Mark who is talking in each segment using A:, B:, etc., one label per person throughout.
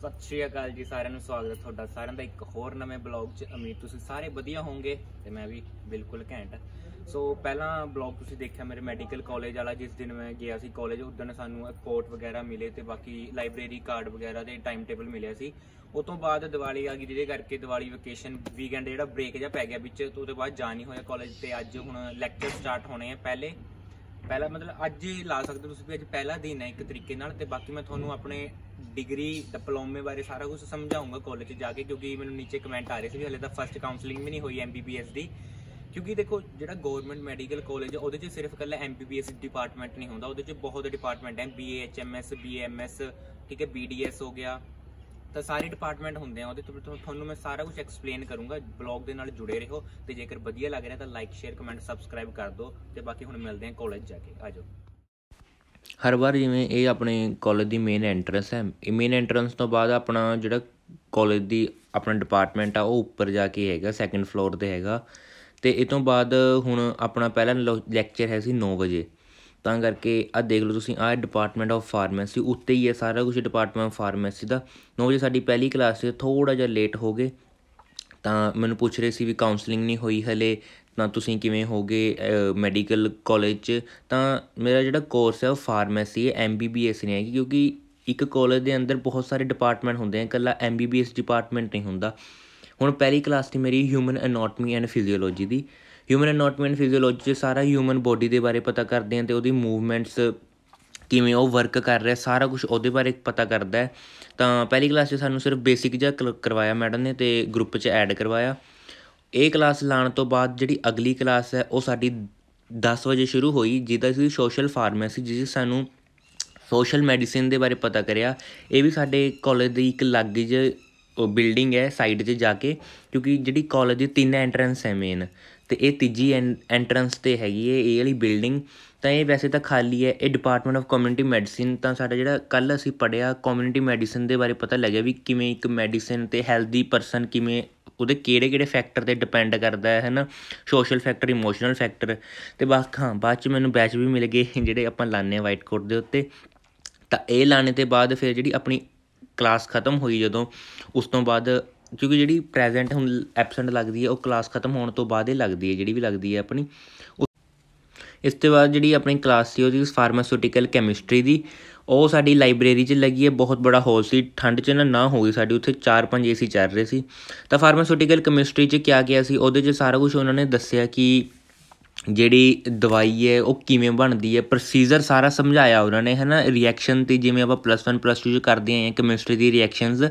A: ਸਤਿ ਸ਼੍ਰੀ ਅਕਾਲ ਜੀ ਸਾਰਿਆਂ ਨੂੰ ਸਵਾਗਤ ਹੈ ਤੁਹਾਡਾ ਸਾਰਿਆਂ ਦਾ ਇੱਕ ਹੋਰ ਨਵੇਂ ਬਲੌਗ 'ਚ ਅਮੀਰ ਤੁਸੀਂ ਸਾਰੇ ਵਧੀਆ ਹੋਵੋਗੇ ਤੇ ਮੈਂ ਵੀ ਬਿਲਕੁਲ ਘੈਂਟ ਸੋ ਪਹਿਲਾਂ ਬਲੌਗ ਤੁਸੀਂ ਦੇਖਿਆ ਮੇਰੇ ਮੈਡੀਕਲ ਕਾਲਜ ਵਾਲਾ ਜਿਸ ਦਿਨ ਮੈਂ ਗਿਆ ਸੀ ਕਾਲਜ ਉਸ ਦਿਨ ਸਾਨੂੰ ਕੋਟ ਵਗੈਰਾ ਮਿਲੇ ਤੇ ਬਾਕੀ ਲਾਇਬ੍ਰੇਰੀ ਕਾਰਡ ਵਗੈਰਾ ਦੇ ਟਾਈਮ ਟੇਬਲ ਮਿਲਿਆ ਸੀ ਉਸ ਤੋਂ ਬਾਅਦ ਦੀਵਾਲੀ ਆ ਗਈ ਜਿਹਦੇ ਕਰਕੇ ਦੀਵਾਲੀ ਵਕੇਸ਼ਨ ਵੀਕਐਂਡ ਜਿਹੜਾ ਬ੍ਰੇਕ ਜਿਹਾ ਪੈ ਗਿਆ ਵਿੱਚ ਤੋਂ ਉਹਦੇ ਬਾਅਦ ਜਾ ਨਹੀਂ ਹੋਇਆ ਕਾਲਜ ਤੇ ਅੱਜ ਹੁਣ ਲੈਕਚਰ ਸਟਾਰਟ ਹੋਣੇ ਆ ਪਹਿਲੇ ਪਹਿਲਾ ਮਤਲਬ ਅੱਜ ਹੀ ਲਾ ਸਕਦੇ ਤੁਸੀਂ ਵੀ ਅੱਜ ਪਹਿਲਾ ਦਿਨ ਹੈ ਇੱਕ ਤਰੀਕੇ ਨਾਲ ਤੇ ਬਾਕੀ ਮੈਂ ਤੁਹਾਨੂੰ ਆਪਣੇ ਡਿਗਰੀ ਡਿਪਲੋਮੇ ਬਾਰੇ ਸਾਰਾ ਕੁਝ ਸਮਝਾਉਂਗਾ ਕਾਲਜ ਜਾ ਕੇ ਕਿਉਂਕਿ ਮੈਨੂੰ ਨੀਚੇ ਕਮੈਂਟ ਆ ਰਹੇ ਸੀ ਵੀ ਹਲੇ ਤਾਂ ਫਸਟ ਕਾਉਂਸਲਿੰਗ ਵੀ ਨਹੀਂ ਹੋਈ ਐਮਬੀਬੀਐਸ ਦੀ ਕਿਉਂਕਿ ਦੇਖੋ ਜਿਹੜਾ ਗਵਰਨਮੈਂਟ ਮੈਡੀਕਲ ਕਾਲਜ ਹੈ ਉਹਦੇ 'ਚ ਸਿਰਫ ਕੱਲਾ ਐਮਬੀਬੀਐਸ ਡਿਪਾਰਟਮੈਂਟ ਨਹੀਂ ਹੁੰਦਾ ਉਹਦੇ 'ਚ ਬਹੁਤ ਡਿਪਾਰਟਮੈਂਟ ਹੈ ਬੀਏ ਐਚਐਮਐਸ ਬੀਐਮਐਸ ਠੀਕ ਹੈ ਬੀਡੀਐਸ ਹੋ ਗਿਆ ਤਾਂ ਸਾਰੇ ਡਿਪਾਰਟਮੈਂਟ ਹੁੰਦੇ ਆ ਉਹਦੇ ਤੋਂ ਤੁਹਾਨੂੰ ਮੈਂ ਸਾਰਾ ਕੁਝ ਐਕਸਪਲੇਨ ਕਰੂੰਗਾ ਬਲੌਗ ਦੇ ਨਾਲ ਜੁੜੇ ਰਹੋ ਤੇ ਜੇਕਰ ਵਧੀਆ ਲੱਗ ਰਿਹਾ ਤਾਂ ਲਾਈਕ ਸ਼ੇਅਰ ਕਮੈਂਟ ਸਬਸਕ੍ਰਾਈਬ ਕਰ ਦਿਓ ਤੇ ਬਾਕੀ ਹੁਣ ਮਿਲਦੇ ਆ ਕਾਲਜ ਜਾ ਕੇ ਆਜੋ ਹਰ ਵਾਰ ਜਿਵੇਂ ਇਹ ਆਪਣੇ ਕਾਲਜ ਦੀ ਮੇਨ ਐਂਟਰੈਂਸ ਹੈ ਇਹ ਮੇਨ ਐਂਟਰੈਂਸ ਤੋਂ ਬਾਅਦ ਆਪਣਾ ਜਿਹੜਾ ਕਾਲਜ ਦੀ ਆਪਣਾ ਡਿਪਾਰਟਮੈਂਟ ਆ ਉਹ ਉੱਪਰ ਜਾ ਕੇ ਹੈਗਾ ਸੈਕੰਡ ਫਲੋਰ ਤੇ ਹੈਗਾ ਤੇ ਇਹ ਤੋਂ ਬਾਅਦ ਹੁਣ ਆਪਣਾ ਪਹਿਲਾ ਲੈਕਚਰ ਹੈ ਸੀ 9 ਵਜੇ ਤਾਂ ਕਰਕੇ ਆ ਦੇਖ ਲਓ ਤੁਸੀਂ ਆ ਡਿਪਾਰਟਮੈਂਟ ਆਫ ਫਾਰਮੇਸੀ ਉੱਤੇ ਹੀ ਹੈ ਸਾਰਾ ਕੁਝ ਡਿਪਾਰਟਮੈਂਟ ਆਫ ਫਾਰਮੇਸੀ ਦਾ 9 ਵਜੇ ਸਾਡੀ ਪਹਿਲੀ ਕਲਾਸ ਸੀ ਥੋੜਾ ਜਿਹਾ ਲੇਟ ਹੋ ਗਏ ਤਾਂ ਮੈਨੂੰ ਪੁੱਛ ਰਹੇ ਸੀ ਵੀ ਕਾਉਂਸਲਿੰਗ ਨਹੀਂ ਹੋਈ ਹਲੇ ਨਾ ਤੁਸੀਂ ਕਿਵੇਂ ਹੋਗੇ ਮੈਡੀਕਲ ਕਾਲਜ 'ਚ ਤਾਂ ਮੇਰਾ ਜਿਹੜਾ ਕੋਰਸ ਹੈ ਉਹ ਫਾਰਮੇਸੀ ਹੈ ਐਮ ਬੀ ਬੀ ਐਸ ਨਹੀਂ ਹੈ ਕਿਉਂਕਿ ਇੱਕ ਕਾਲਜ ਦੇ ਅੰਦਰ ਬਹੁਤ ਸਾਰੇ ਡਿਪਾਰਟਮੈਂਟ ਹੁੰਦੇ ਆ ਇਕੱਲਾ M B B S department ਨਹੀਂ ਹੁੰਦਾ ਹੁਣ ਪਹਿਲੀ ਕਲਾਸ ਦੀ ਮੇਰੀ ਹਿਊਮਨ ਐਨਾਟਮੀ ਐਂਡ ਫਿਜ਼ੀਓਲੋਜੀ ਦੀ ਹਿਊਮਨ ਐਨਾਟਮੀ ਐਂਡ ਫਿਜ਼ੀਓਲੋਜੀ 'ਚ ਸਾਰਾ ਹਿਊਮਨ ਬੋਡੀ ਦੇ ਬਾਰੇ ਪਤਾ ਕਰਦੇ ਆ ਤੇ ਉਹਦੀ ਮੂਵਮੈਂਟਸ ਕਿਵੇਂ ਉਹ ਵਰਕ ਕਰ ਰਿਹਾ ਸਾਰਾ ਕੁਝ ਉਹਦੇ ਬਾਰੇ ਪਤਾ ਕਰਦਾ ਤਾਂ ਪਹਿਲੀ ਕਲਾਸ 'ਚ ਸਾਨੂੰ ਸਿਰਫ ਬੇਸਿਕ ਜਿਹਾ ਕਰਵਾਇਆ ਮੈਡਮ ਨੇ ਤੇ ਗਰੁੱਪ 'ਚ ਐਡ ਕਰਵਾਇਆ ਇਹ ਕਲਾਸ ਲਾਣ ਤੋਂ ਬਾਅਦ ਜਿਹੜੀ ਅਗਲੀ ਕਲਾਸ ਹੈ ਉਹ ਸਾਡੀ 10 ਵਜੇ ਸ਼ੁਰੂ ਹੋਈ ਜਿਹਦਾ ਸੀ ਸੋਸ਼ਲ ਫਾਰਮੇਸੀ ਜਿਸ ਸਾਨੂੰ ਸੋਸ਼ਲ ਮੈਡੀਸਿਨ ਦੇ ਬਾਰੇ ਪਤਾ ਕਰਿਆ ਇਹ ਵੀ ਸਾਡੇ ਕਾਲਜ ਦੀ ਇੱਕ ਲੱਗ ਜ ਬਿਲਡਿੰਗ ਹੈ ਸਾਈਡ 'ਚ ਜਾ ਕੇ ਕਿਉਂਕਿ ਜਿਹੜੀ ਕਾਲਜ ਦੀ ਤਿੰਨ ਐਂਟਰੈਂਸ ਹੈ ਮੇਨ ਤੇ ਇਹ ਤੀਜੀ ਐਂਟਰੈਂਸ ਤੇ ਹੈਗੀ ਹੈ ਇਹ ਵਾਲੀ ਬਿਲਡਿੰਗ ਤਾਂ ਇਹ ਵੈਸੇ ਤਾਂ ਖਾਲੀ ਹੈ ਇਹ ਡਿਪਾਰਟਮੈਂਟ ਆਫ ਕਮਿਊਨਿਟੀ ਮੈਡੀਸਿਨ ਤਾਂ ਸਾਡਾ ਜਿਹੜਾ ਕੱਲ ਅਸੀਂ ਪੜਿਆ ਕਮਿਊਨਿਟੀ ਮੈਡੀਸਿਨ ਦੇ ਬਾਰੇ ਪਤਾ ਲੱਗਿਆ ਵੀ ਕਿਵੇਂ ਇੱਕ ਮੈਡੀਸਿਨ ਤੇ ਹੈਲਦੀ ਪਰਸਨ ਕਿਵੇਂ ਉਹਦੇ ਕਿਹੜੇ ਕਿਹੜੇ ਫੈਕਟਰ ਤੇ ਡਿਪੈਂਡ ਕਰਦਾ ਹੈ ਹਨਾ ਸੋਸ਼ਲ ਫੈਕਟਰ ਇਮੋਸ਼ਨਲ ਫੈਕਟਰ ਤੇ ਬਸ ਹਾਂ ਬਾਅਦ ਚ ਮੈਨੂੰ ਬੈਚ ਵੀ ਮਿਲ ਗਏ ਜਿਹੜੇ ਆਪਾਂ ਲਾਣੇ ਆ ਵਾਈਟ ਕੋਟ ਦੇ ਉੱਤੇ ਤਾਂ ਇਹ ਲਾਣੇ ਤੇ ਬਾਅਦ ਫਿਰ ਜਿਹੜੀ ਆਪਣੀ ਕਲਾਸ ਖਤਮ ਹੋਈ ਜਦੋਂ ਉਸ ਤੋਂ ਬਾਅਦ ਕਿਉਂਕਿ ਜਿਹੜੀ ਪ੍ਰੈਜ਼ੈਂਟ ਹੁਣ ਐਬਸੈਂਟ ਲੱਗਦੀ ਹੈ ਉਹ ਕਲਾਸ ਖਤਮ ਹੋਣ ਤੋਂ ਬਾਅਦ ਹੀ ਲੱਗਦੀ ਹੈ ਜਿਹੜੀ ਵੀ ਲੱਗਦੀ ਹੈ ਆਪਣੀ ਇਸ ਤੋਂ ਬਾਅਦ ਜਿਹੜੀ ਆਪਣੀ ਕਲਾਸ ਸੀ ਉਹਦੀ ਫਾਰਮਾਸਿਊਟੀਕਲ ਕੈਮਿਸਟਰੀ ਦੀ ਉਹ ਸਾਡੀ ਲਾਇਬ੍ਰੇਰੀ 'ਚ ਲੱਗੀ ਹੈ ਬਹੁਤ ਬੜਾ ਹਾਲ ਸੀ ਠੰਡ 'ਚ ਨਾ ਨਾ ਹੋ ਗਈ ਸਾਡੀ ਉੱਥੇ 4-5 ਏਸੀ ਚੱਲ ਰਹੇ ਸੀ ਤਾਂ ਫਾਰਮਾਸਿਊਟੀਕਲ ਕੈਮਿਸਟਰੀ 'ਚ ਕੀ ਆ ਗਿਆ ਸੀ ਉਹਦੇ 'ਚ ਸਾਰਾ ਕੁਝ ਉਹਨਾਂ ਨੇ ਦੱਸਿਆ ਕਿ ਜਿਹੜੀ ਦਵਾਈ ਹੈ ਉਹ ਕਿਵੇਂ ਬਣਦੀ ਹੈ ਪ੍ਰੋਸੀਜਰ ਸਾਰਾ ਸਮਝਾਇਆ ਉਹਨਾਂ ਨੇ ਹਨਾ ਰਿਐਕਸ਼ਨ ਤੇ ਜਿਵੇਂ ਆਪਾਂ ਪਲੱਸ 1 ਪਲੱਸ 2 ਚ ਕਰਦੇ ਆਏ ਕੈਮਿਸਟਰੀ ਦੀ ਰਿਐਕਸ਼ਨਸ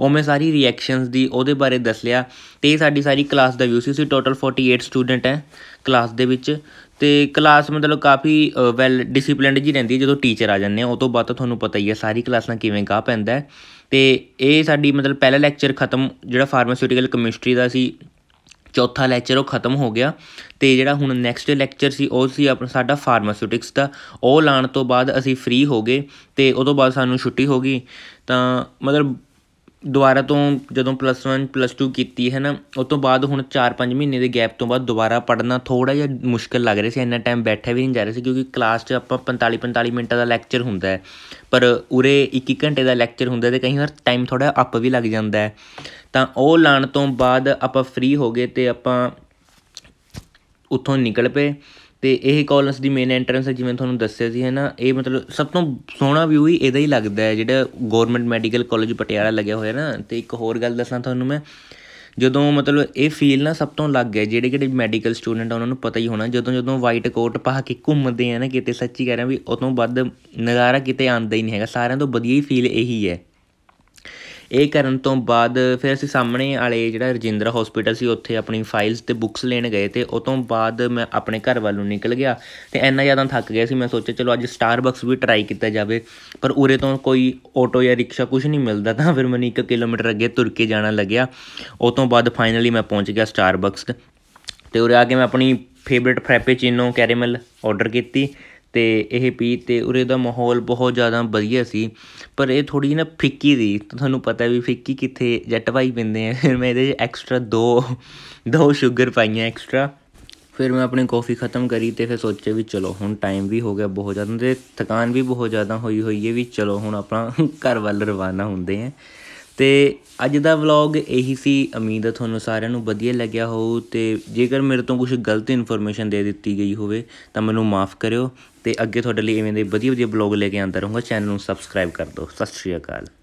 A: ਉਵੇਂ ਸਾਰੀ ਰਿਐਕਸ਼ਨਸ ਦੀ ਉਹਦੇ ਬਾਰੇ ਦੱਸ ਲਿਆ ਤੇ ਸਾਡੀ ਸਾਰੀ ਕਲਾਸ ਦਾ ਵਿਊ ਸੀ ਸੀ ਟੋਟਲ 48 ਸਟੂਡੈਂਟ ਹੈ ਕਲਾਸ ਦੇ ਵਿੱਚ ਤੇ ਕਲਾਸ ਮਤਲਬ ਕਾਫੀ ਵੈਲ ਡਿਸਪਲਿਨਡ ਜੀ ਰਹਿੰਦੀ ਜਦੋਂ ਟੀਚਰ ਆ ਜਾਂਦੇ ਆ ਉਹ ਤੋਂ ਬਾਅਦ ਤਾਂ ਤੁਹਾਨੂੰ ਪਤਾ ਹੀ ਹੈ ਸਾਰੀ ਕਲਾਸਾਂ ਕਿਵੇਂ ਗਾ ਪੈਂਦਾ ਤੇ ਇਹ ਸਾਡੀ ਮਤਲਬ ਪਹਿਲਾ ਲੈਕਚਰ ਖਤਮ ਜਿਹੜਾ ਫਾਰਮਾਸਿਊਟੀਕਲ ਕੈਮਿਸਟਰੀ ਦਾ ਸੀ ਚੌਥਾ ਲੈਕਚਰ ਉਹ ਖਤਮ ਹੋ ਗਿਆ ਤੇ ਜਿਹੜਾ ਹੁਣ ਨੈਕਸਟ ਲੈਕਚਰ ਸੀ ਉਹ ਸੀ ਆਪਣਾ ਸਾਡਾ ਫਾਰਮਾਸਿਊਟਿਕਸ ਦਾ ਉਹ ਲਾਣ ਤੋਂ ਬਾਅਦ ਅਸੀਂ ਫ੍ਰੀ ਹੋ ਗਏ ਤੇ ਉਹ ਤੋਂ ਬਾਅਦ ਸਾਨੂੰ ਛੁੱਟੀ ਹੋ ਗਈ ਤਾਂ ਮਤਲਬ ਦੁਬਾਰਾ ਤੋਂ ਜਦੋਂ ਪਲੱਸ 1 ਪਲੱਸ 2 ਕੀਤੀ ਹੈ ਨਾ ਉਸ ਤੋਂ ਬਾਅਦ ਹੁਣ 4-5 ਮਹੀਨੇ ਦੇ ਗੈਪ ਤੋਂ ਬਾਅਦ ਦੁਬਾਰਾ ਪੜ੍ਹਨਾ ਥੋੜਾ ਜਿਹਾ ਮੁਸ਼ਕਲ ਲੱਗ ਰਿਹਾ ਸੀ ਇੰਨਾ ਟਾਈਮ ਬੈਠੇ ਵੀ ਨਹੀਂ ਜਾ ਰਹੇ ਸੀ ਕਿਉਂਕਿ ਕਲਾਸ 'ਚ ਆਪਾਂ 45 45 ਮਿੰਟਾਂ ਦਾ ਲੈਕਚਰ ਹੁੰਦਾ ਹੈ ਪਰ ਉਰੇ 1 1 ਘੰਟੇ ਦਾ ਲੈਕਚਰ ਹੁੰਦਾ ਤੇ ਕਈ ਵਾਰ ਟਾਈਮ ਥੋੜਾ ਅੱਪ ਵੀ ਲੱਗ ਜਾਂਦਾ ਹੈ ਤਾਂ ਉਹ ਲਾਣ ਤੋਂ ਬਾਅਦ ਆਪਾਂ ਫ੍ਰੀ ਹੋ ਗਏ ਤੇ ਆਪਾਂ ਉੱਥੋਂ ਨਿਕਲ ਪਏ ਤੇ ਇਹ ਕੋਲਨਸ ਦੀ ਮੇਨ ਐਂਟਰੈਂਸ ਹੈ ਜਿਵੇਂ ਤੁਹਾਨੂੰ ਦੱਸਿਆ ਸੀ ਹੈ ਨਾ ਇਹ ਮਤਲਬ ਸਭ ਤੋਂ ਸੋਹਣਾ ਵਿਊ ਹੀ ਇਹਦਾ ਹੀ ਲੱਗਦਾ ਹੈ ਜਿਹੜਾ ਗਵਰਨਮੈਂਟ ਮੈਡੀਕਲ ਕਾਲਜ ਪਟਿਆਲਾ ਲੱਗਿਆ ਹੋਇਆ ਨਾ ਤੇ ਇੱਕ ਹੋਰ ਗੱਲ ਦੱਸਾਂ ਤੁਹਾਨੂੰ ਮੈਂ ਜਦੋਂ ਮਤਲਬ ਇਹ ਫੀਲ ਨਾ ਸਭ ਤੋਂ ਲੱਗ ਗਿਆ ਜਿਹੜੇ ਜਿਹੜੇ ਮੈਡੀਕਲ ਸਟੂਡੈਂਟ ਆ ਉਹਨਾਂ ਨੂੰ ਪਤਾ ਹੀ ਹੋਣਾ ਜਦੋਂ ਜਦੋਂ ਵਾਈਟ ਕੋਟ ਪਾ ਕੇ ਘੁੰਮਦੇ ਆ ਨਾ ਕਿਤੇ ਸੱਚੀ ਕਹਿ ਰਿਹਾ ਵੀ ਉਤੋਂ ਵੱਧ ਨਜ਼ਾਰਾ ਕਿਤੇ ਆਂਦਾ ਹੀ ਨਹੀਂ ਹੈਗਾ ਸਾਰਿਆਂ ਤੋਂ ਵਧੀਆ ਹੀ ਫੀਲ ਇਹੀ ਹੈ ਇਹ ਕਰਨ ਤੋਂ ਬਾਅਦ ਫਿਰ ਅਸੀਂ ਸਾਹਮਣੇ ਵਾਲੇ ਜਿਹੜਾ ਰਜਿੰਦਰਾ ਹਸਪੀਟਲ ਸੀ ਉੱਥੇ ਆਪਣੀ ਫਾਈਲਸ ਤੇ ਬੁੱਕਸ ਲੈਣ ਗਏ ਤੇ ਉਸ ਤੋਂ ਬਾਅਦ ਮੈਂ ਆਪਣੇ ਘਰ ਵੱਲੋਂ ਨਿਕਲ ਗਿਆ ਤੇ ਇੰਨਾ ਜ਼ਿਆਦਾ ਥੱਕ ਗਿਆ ਸੀ ਮੈਂ ਸੋਚਿਆ ਚਲੋ ਅੱਜ ਸਟਾਰਬਕਸ ਵੀ ਟਰਾਈ ਕੀਤਾ ਜਾਵੇ ਪਰ ਉਰੇ ਤੋਂ ਕੋਈ ਆਟੋ ਜਾਂ ਰਿਕਸ਼ਾ ਕੁਝ ਨਹੀਂ ਮਿਲਦਾ ਤਾਂ ਫਿਰ ਮੈਨੂੰ 1 ਕਿਲੋਮੀਟਰ ਅੱਗੇ ਤੁਰ ਕੇ ਜਾਣਾ ਲੱਗਿਆ ਉਸ ਤੋਂ ਬਾਅਦ ਫਾਈਨਲੀ ਮੈਂ ਪਹੁੰਚ ਗਿਆ ਸਟਾਰਬਕਸ ਤੇ ਉਰੇ ਆ ਕੇ ਮੈਂ ਆਪਣੀ ਫੇਵਰਿਟ ਫ੍ਰੈਪੇਚੀਨੋ ਕੈਰੇਮਲ ਆਰਡਰ ਕੀਤੀ ਤੇ ਇਹ ਪੀ ਤੇ ਉਰੇ ਦਾ ਮਾਹੌਲ ਬਹੁਤ ਜ਼ਿਆਦਾ ਵਧੀਆ ਸੀ ਪਰ ਇਹ ਥੋੜੀ ਨਾ ਫਿੱਕੀ ਦੀ ਤੁਹਾਨੂੰ ਪਤਾ ਵੀ ਫਿੱਕੀ ਕਿੱਥੇ ਜੱਟ ਭਾਈ ਪਿੰਦੇ ਆ ਫਿਰ ਮੈਂ ਇਹਦੇ ਵਿੱਚ ਐਕਸਟਰਾ ਦੋ ਦੋ ਸ਼ੂਗਰ ਪਾਈਆਂ ਐਕਸਟਰਾ ਫਿਰ ਮੈਂ ਆਪਣੀ ਕਾਫੀ ਖਤਮ ਕਰੀ ਤੇ ਫਿਰ ਸੋਚਿਆ ਵੀ ਚਲੋ ਹੁਣ ਟਾਈਮ ਵੀ ਹੋ ਗਿਆ ਬਹੁਤ ਜ਼ਿਆਦਾ ਤੇ ਥਕਾਨ ਵੀ ਬਹੁਤ ਜ਼ਿਆਦਾ ਹੋਈ ਹੋਈ ਹੈ ਵੀ ਚਲੋ ਹੁਣ ਆਪਾਂ ਘਰ ਵੱਲ ਰਵਾਨਾ ਹੁੰਦੇ ਆਂ ਤੇ ਅੱਜ ਦਾ ਵਲੌਗ ਇਹੀ ਸੀ ਉਮੀਦ ਹੈ ਤੁਹਾਨੂੰ ਸਾਰਿਆਂ ਨੂੰ ਵਧੀਆ ਲੱਗਿਆ ਹੋਊ ਤੇ ਜੇਕਰ ਮੇਰੇ ਤੋਂ ਕੁਝ ਗਲਤ ਇਨਫੋਰਮੇਸ਼ਨ ਦੇ ਦਿੱਤੀ ਗਈ ਹੋਵੇ ਤਾਂ ਮੈਨੂੰ ਮਾਫ ਕਰਿਓ ਤੇ ਅੱਗੇ ਤੁਹਾਡੇ ਲਈ ਇਵੇਂ ਦੇ ਵਧੀਆ ਵਧੀਆ ਵਲੌਗ ਲੈ ਕੇ ਆਉਂਦਾ ਰਹੂੰਗਾ ਚੈਨਲ ਨੂੰ ਸਬਸਕ੍ਰਾਈਬ ਕਰ ਦਿਓ ਸਤਿ ਸ਼੍ਰੀ ਅਕਾਲ